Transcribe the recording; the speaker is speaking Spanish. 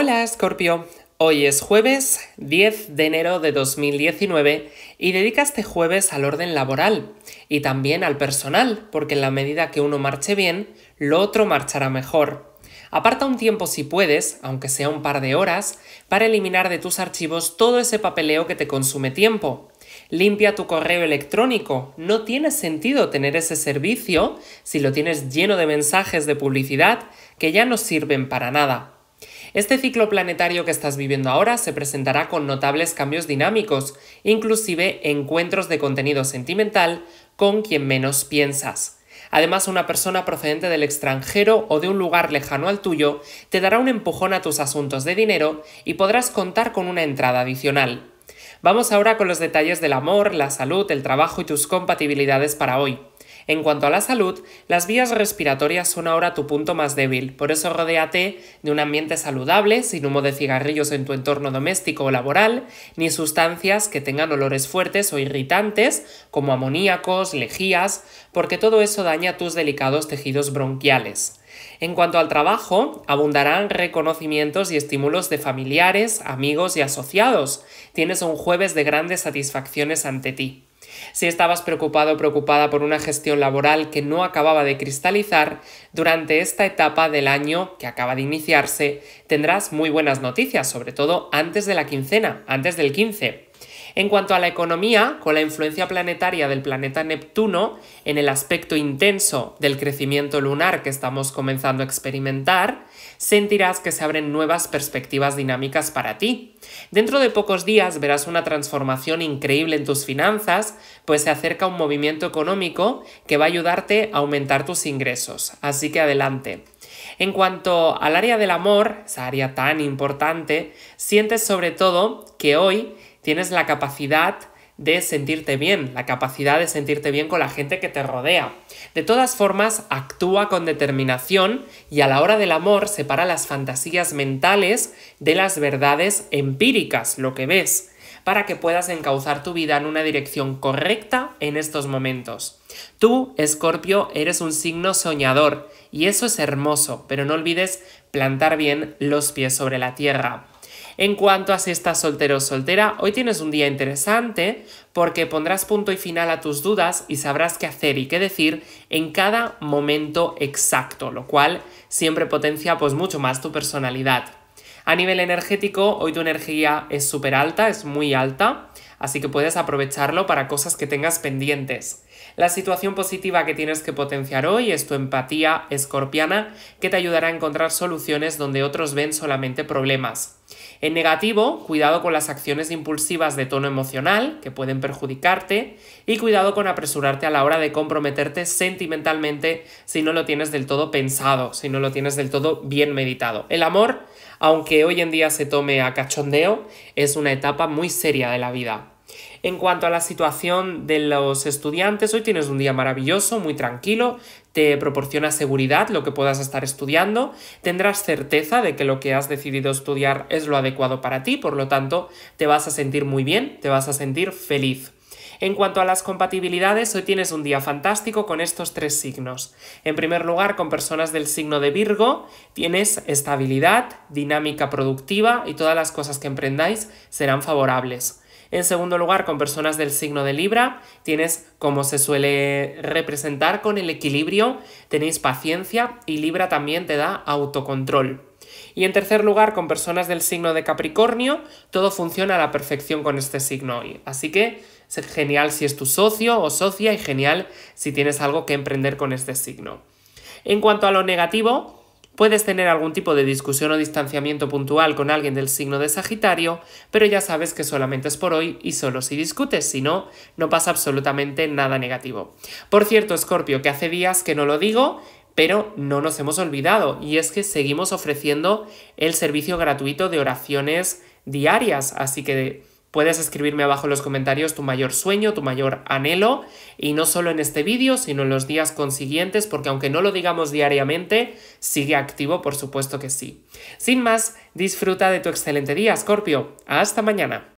Hola Scorpio, hoy es jueves 10 de enero de 2019 y dedica este jueves al orden laboral y también al personal, porque en la medida que uno marche bien, lo otro marchará mejor. Aparta un tiempo si puedes, aunque sea un par de horas, para eliminar de tus archivos todo ese papeleo que te consume tiempo. Limpia tu correo electrónico. No tiene sentido tener ese servicio si lo tienes lleno de mensajes de publicidad que ya no sirven para nada. Este ciclo planetario que estás viviendo ahora se presentará con notables cambios dinámicos, inclusive encuentros de contenido sentimental con quien menos piensas. Además, una persona procedente del extranjero o de un lugar lejano al tuyo te dará un empujón a tus asuntos de dinero y podrás contar con una entrada adicional. Vamos ahora con los detalles del amor, la salud, el trabajo y tus compatibilidades para hoy. En cuanto a la salud, las vías respiratorias son ahora tu punto más débil, por eso rodéate de un ambiente saludable, sin humo de cigarrillos en tu entorno doméstico o laboral, ni sustancias que tengan olores fuertes o irritantes, como amoníacos, lejías, porque todo eso daña tus delicados tejidos bronquiales. En cuanto al trabajo, abundarán reconocimientos y estímulos de familiares, amigos y asociados. Tienes un jueves de grandes satisfacciones ante ti si estabas preocupado o preocupada por una gestión laboral que no acababa de cristalizar, durante esta etapa del año que acaba de iniciarse tendrás muy buenas noticias, sobre todo antes de la quincena, antes del 15. En cuanto a la economía, con la influencia planetaria del planeta Neptuno, en el aspecto intenso del crecimiento lunar que estamos comenzando a experimentar, sentirás que se abren nuevas perspectivas dinámicas para ti. Dentro de pocos días verás una transformación increíble en tus finanzas, pues se acerca un movimiento económico que va a ayudarte a aumentar tus ingresos. Así que adelante. En cuanto al área del amor, esa área tan importante, sientes sobre todo que hoy tienes la capacidad de sentirte bien, la capacidad de sentirte bien con la gente que te rodea. De todas formas, actúa con determinación y a la hora del amor separa las fantasías mentales de las verdades empíricas, lo que ves, para que puedas encauzar tu vida en una dirección correcta en estos momentos. Tú, Escorpio, eres un signo soñador y eso es hermoso, pero no olvides plantar bien los pies sobre la tierra. En cuanto a si estás soltero o soltera, hoy tienes un día interesante porque pondrás punto y final a tus dudas y sabrás qué hacer y qué decir en cada momento exacto, lo cual siempre potencia pues mucho más tu personalidad. A nivel energético, hoy tu energía es súper alta, es muy alta, así que puedes aprovecharlo para cosas que tengas pendientes. La situación positiva que tienes que potenciar hoy es tu empatía escorpiana, que te ayudará a encontrar soluciones donde otros ven solamente problemas. En negativo, cuidado con las acciones impulsivas de tono emocional que pueden perjudicarte y cuidado con apresurarte a la hora de comprometerte sentimentalmente si no lo tienes del todo pensado, si no lo tienes del todo bien meditado. El amor, aunque hoy en día se tome a cachondeo, es una etapa muy seria de la vida. En cuanto a la situación de los estudiantes, hoy tienes un día maravilloso, muy tranquilo, te proporciona seguridad lo que puedas estar estudiando, tendrás certeza de que lo que has decidido estudiar es lo adecuado para ti, por lo tanto te vas a sentir muy bien, te vas a sentir feliz. En cuanto a las compatibilidades, hoy tienes un día fantástico con estos tres signos. En primer lugar, con personas del signo de Virgo, tienes estabilidad, dinámica productiva y todas las cosas que emprendáis serán favorables. En segundo lugar, con personas del signo de Libra, tienes, como se suele representar, con el equilibrio, tenéis paciencia y Libra también te da autocontrol. Y en tercer lugar, con personas del signo de Capricornio, todo funciona a la perfección con este signo. Así que es genial si es tu socio o socia y genial si tienes algo que emprender con este signo. En cuanto a lo negativo, Puedes tener algún tipo de discusión o distanciamiento puntual con alguien del signo de Sagitario, pero ya sabes que solamente es por hoy y solo si discutes, si no, no pasa absolutamente nada negativo. Por cierto, Escorpio, que hace días que no lo digo, pero no nos hemos olvidado y es que seguimos ofreciendo el servicio gratuito de oraciones diarias, así que Puedes escribirme abajo en los comentarios tu mayor sueño, tu mayor anhelo, y no solo en este vídeo, sino en los días consiguientes, porque aunque no lo digamos diariamente, sigue activo, por supuesto que sí. Sin más, disfruta de tu excelente día, Scorpio. Hasta mañana.